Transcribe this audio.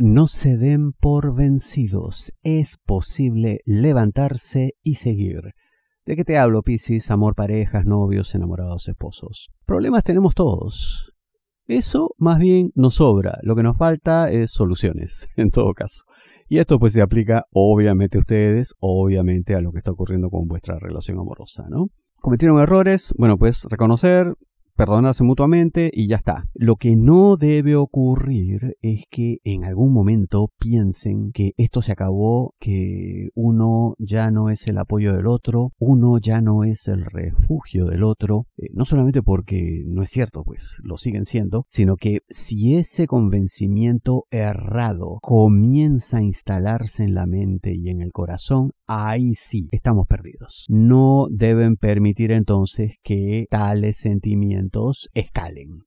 No se den por vencidos, es posible levantarse y seguir. ¿De qué te hablo, Piscis? Amor, parejas, novios, enamorados, esposos. Problemas tenemos todos. Eso más bien nos sobra, lo que nos falta es soluciones, en todo caso. Y esto pues se aplica obviamente a ustedes, obviamente a lo que está ocurriendo con vuestra relación amorosa, ¿no? ¿Cometieron errores? Bueno, pues reconocer, perdonarse mutuamente y ya está. Lo que no debe ocurrir es que en algún momento piensen que esto se acabó, que uno ya no es el apoyo del otro, uno ya no es el refugio del otro, eh, no solamente porque no es cierto, pues lo siguen siendo, sino que si ese convencimiento errado comienza a instalarse en la mente y en el corazón, ahí sí estamos perdidos. No deben permitir entonces que tales sentimientos escalen.